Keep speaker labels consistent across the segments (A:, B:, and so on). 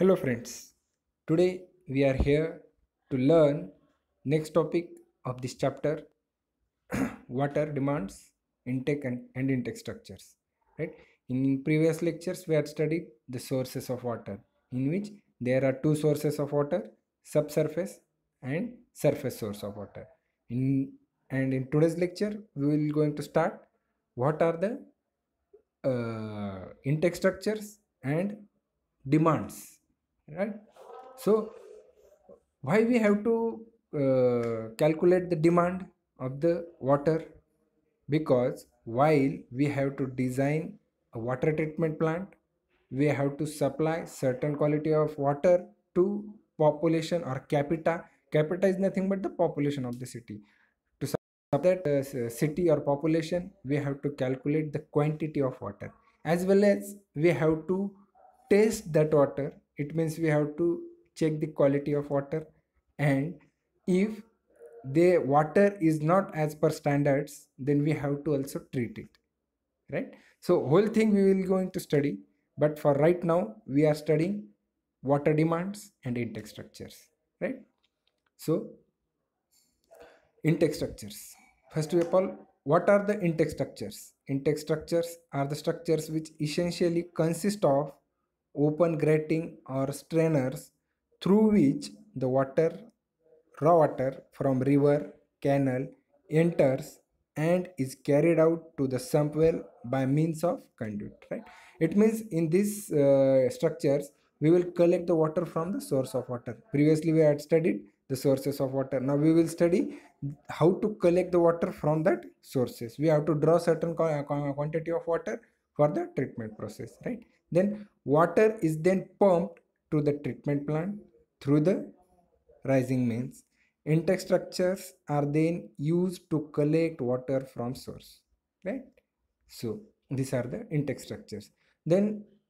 A: Hello friends, today we are here to learn next topic of this chapter water demands, intake and, and intake structures. Right? In previous lectures we had studied the sources of water in which there are two sources of water subsurface and surface source of water. In and in today's lecture we will going to start what are the uh, intake structures and demands right so why we have to uh, calculate the demand of the water because while we have to design a water treatment plant we have to supply certain quality of water to population or capita capita is nothing but the population of the city to supply that uh, city or population we have to calculate the quantity of water as well as we have to test that water it means we have to check the quality of water and if the water is not as per standards then we have to also treat it right so whole thing we will going to study but for right now we are studying water demands and intake structures right so intake structures first of all what are the intake structures intake structures are the structures which essentially consist of open grating or strainers through which the water raw water from river canal enters and is carried out to the sump well by means of conduit right it means in these uh, structures we will collect the water from the source of water previously we had studied the sources of water now we will study how to collect the water from that sources we have to draw certain quantity of water for the treatment process right then water is then pumped to the treatment plant through the rising mains structures are then used to collect water from source right so these are the intake structures then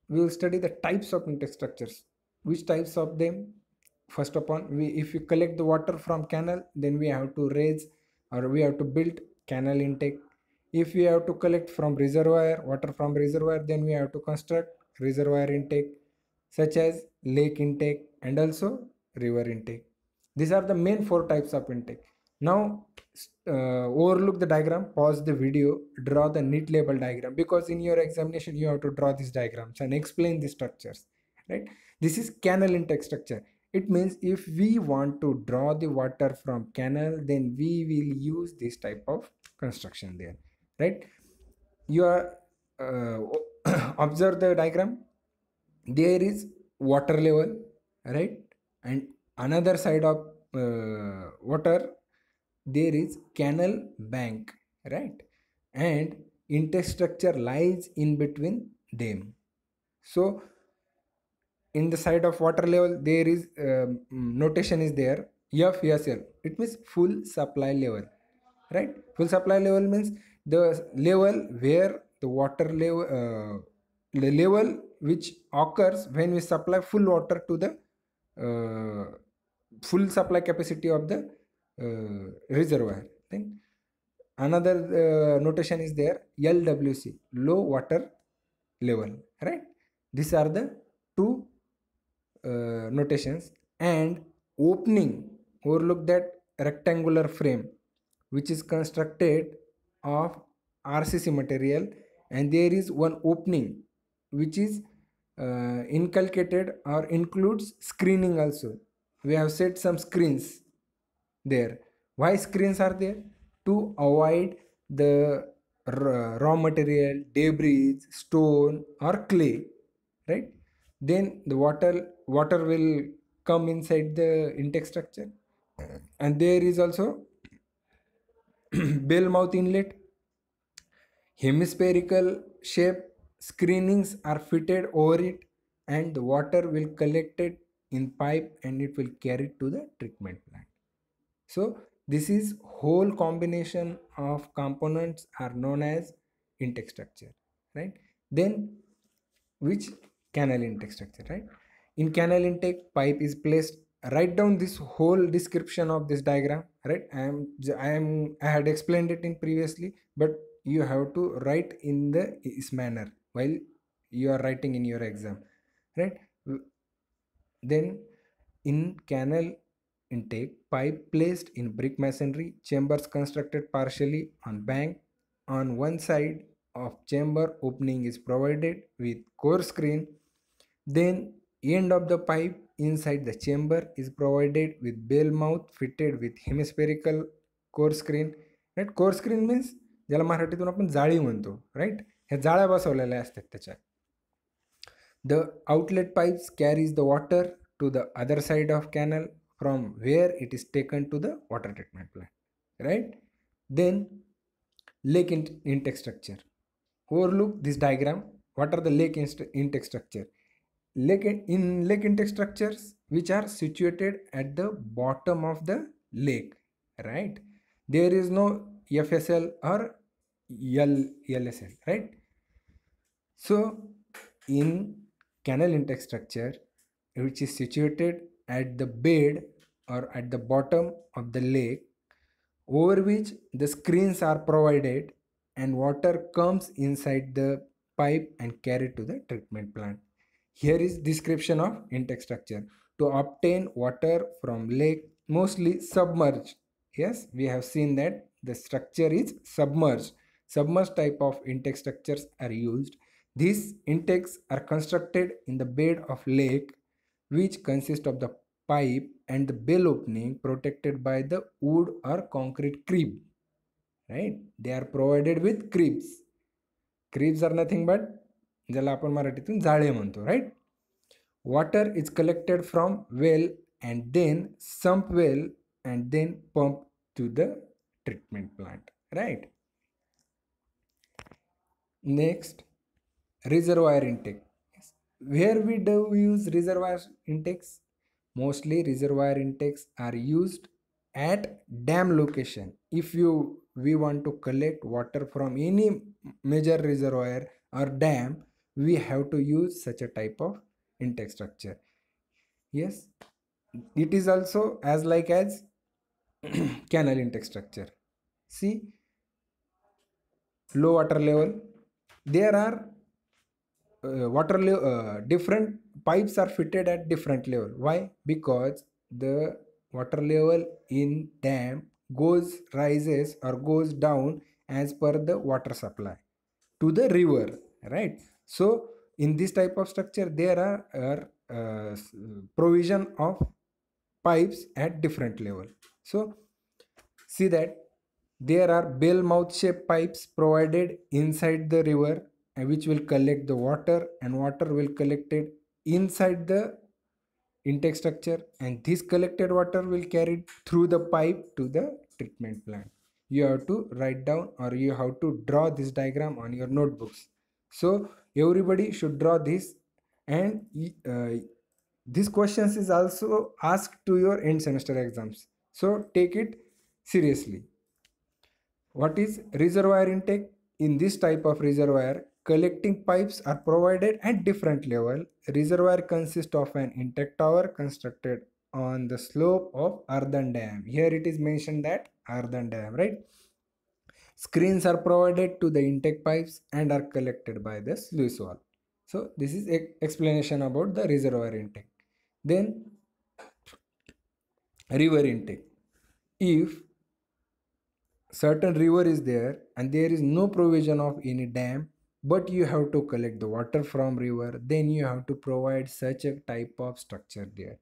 A: we will study the types of intake structures which types of them first upon we if we collect the water from canal then we have to raise or we have to build canal intake if we have to collect from reservoir water from reservoir then we have to construct reservoir intake such as lake intake and also river intake these are the main four types of intake now uh, overlook the diagram pause the video draw the neat label diagram because in your examination you have to draw these diagrams and explain the structures right this is canal intake structure it means if we want to draw the water from canal then we will use this type of construction there right you are uh, observe the diagram there is water level right and another side of uh, water there is canal bank right and interstructure lies in between them so in the side of water level there is uh, notation is there FSL it means full supply level right full supply level means the level where the water level uh, the level which occurs when we supply full water to the uh, full supply capacity of the uh, reservoir then another uh, notation is there lwc low water level right these are the two uh, notations and opening overlook that rectangular frame which is constructed of RCC material and there is one opening which is uh, inculcated or includes screening also. We have set some screens there. Why screens are there? To avoid the raw material, debris, stone or clay, right? Then the water water will come inside the intake structure and there is also bell mouth inlet Hemispherical shape screenings are fitted over it and the water will collect it in pipe and it will carry to the treatment plant. So this is whole combination of components are known as intake structure, right? Then which canal intake structure, right? In canal intake pipe is placed write down this whole description of this diagram right i am i am i had explained it in previously but you have to write in the manner while you are writing in your exam right then in canal intake pipe placed in brick masonry chambers constructed partially on bank on one side of chamber opening is provided with core screen then end of the pipe inside the chamber is provided with bell mouth fitted with hemispherical core screen right core screen means ज्यादा मराठीत आपण जाळी म्हणतो right ह्या जाळ्या बसवलेल्या असतात the outlet pipes carries the water to the other side of canal from where it is taken to the water treatment plant right then lake in intake structure structure over look this diagram what are the lake inst intake lake in lake intake structure which are situated at the bottom of the lake right there is no F S L or L, LSL, right? So in canal intake structure, which is situated at the bed or at the bottom of the lake, over which the screens are provided and water comes inside the pipe and carried to the treatment plant. Here is description of intake structure. To obtain water from lake, mostly submerged. Yes, we have seen that the structure is submerged submerged type of intake structures are used. These intakes are constructed in the bed of lake which consist of the pipe and the bell opening protected by the wood or concrete crib. Right? They are provided with cribs. Cribs are nothing but right? Water is collected from well and then collected well and then then to the treatment plant. Right? Next, reservoir intake. Yes. Where we do use reservoir intakes? Mostly reservoir intakes are used at dam location. If you we want to collect water from any major reservoir or dam, we have to use such a type of intake structure. Yes, it is also as like as canal intake structure. See, low water level there are uh, water uh, different pipes are fitted at different level why because the water level in dam goes rises or goes down as per the water supply to the river right so in this type of structure there are, are uh, provision of pipes at different level so see that there are bell mouth shaped pipes provided inside the river uh, which will collect the water and water will collected inside the intake structure and this collected water will carried through the pipe to the treatment plant. You have to write down or you have to draw this diagram on your notebooks. So everybody should draw this and uh, these questions is also asked to your end semester exams. So take it seriously. What is reservoir intake? In this type of reservoir, collecting pipes are provided at different level. Reservoir consists of an intake tower constructed on the slope of earthen Dam. Here it is mentioned that earthen Dam, right? Screens are provided to the intake pipes and are collected by the sluice wall. So this is explanation about the reservoir intake. Then river intake. If certain river is there and there is no provision of any dam but you have to collect the water from river then you have to provide such a type of structure there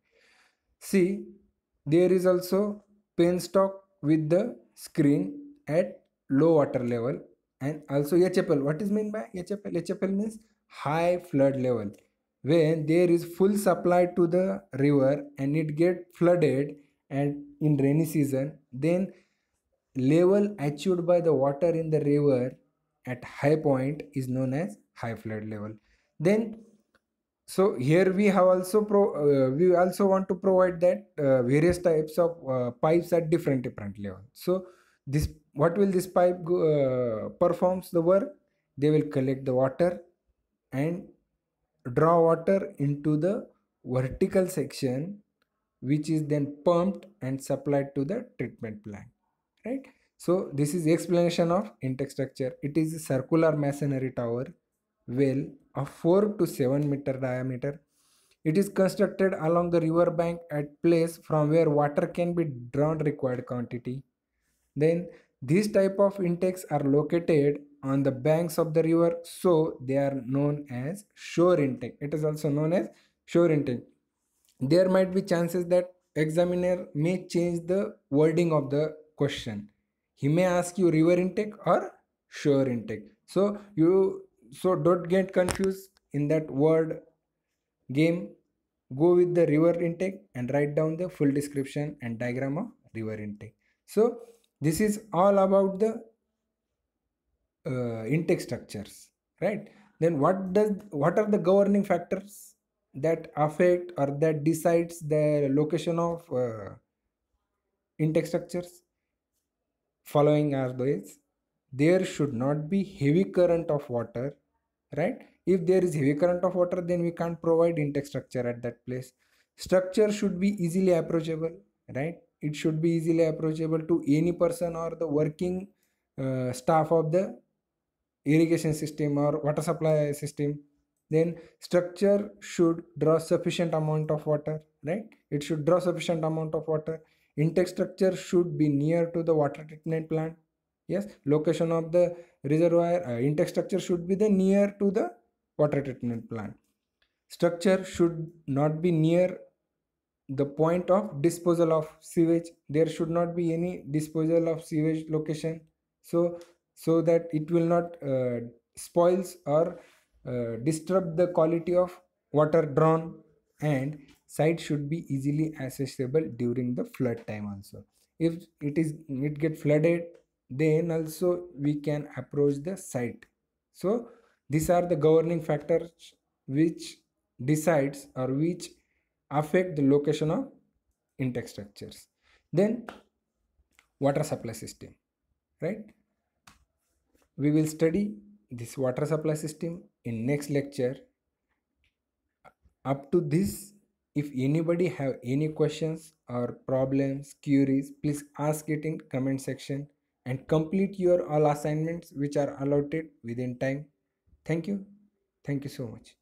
A: see there is also penstock with the screen at low water level and also hfl what is meant by hfl hfl means high flood level when there is full supply to the river and it get flooded and in rainy season then level achieved by the water in the river at high point is known as high flood level then so here we have also pro uh, we also want to provide that uh, various types of uh, pipes at different different level so this what will this pipe go, uh, performs the work they will collect the water and draw water into the vertical section which is then pumped and supplied to the treatment plant right so this is the explanation of intake structure it is a circular masonry tower well of 4 to 7 meter diameter it is constructed along the river bank at place from where water can be drawn required quantity then these type of intakes are located on the banks of the river so they are known as shore intake it is also known as shore intake there might be chances that examiner may change the wording of the question. He may ask you river intake or shore intake. So you so don't get confused in that word game. Go with the river intake and write down the full description and diagram of river intake. So this is all about the uh, intake structures, right? Then what does what are the governing factors that affect or that decides the location of uh, intake structures? following our these there should not be heavy current of water right if there is heavy current of water then we can't provide intake structure at that place structure should be easily approachable right it should be easily approachable to any person or the working uh, staff of the irrigation system or water supply system then structure should draw sufficient amount of water right it should draw sufficient amount of water intake structure should be near to the water treatment plant yes location of the reservoir uh, intake structure should be the near to the water treatment plant structure should not be near the point of disposal of sewage there should not be any disposal of sewage location so so that it will not uh, spoils or uh, disturb the quality of water drawn and site should be easily accessible during the flood time also if it is it get flooded then also we can approach the site so these are the governing factors which decides or which affect the location of intake structures then water supply system right we will study this water supply system in next lecture up to this if anybody have any questions or problems queries please ask it in comment section and complete your all assignments which are allotted within time thank you thank you so much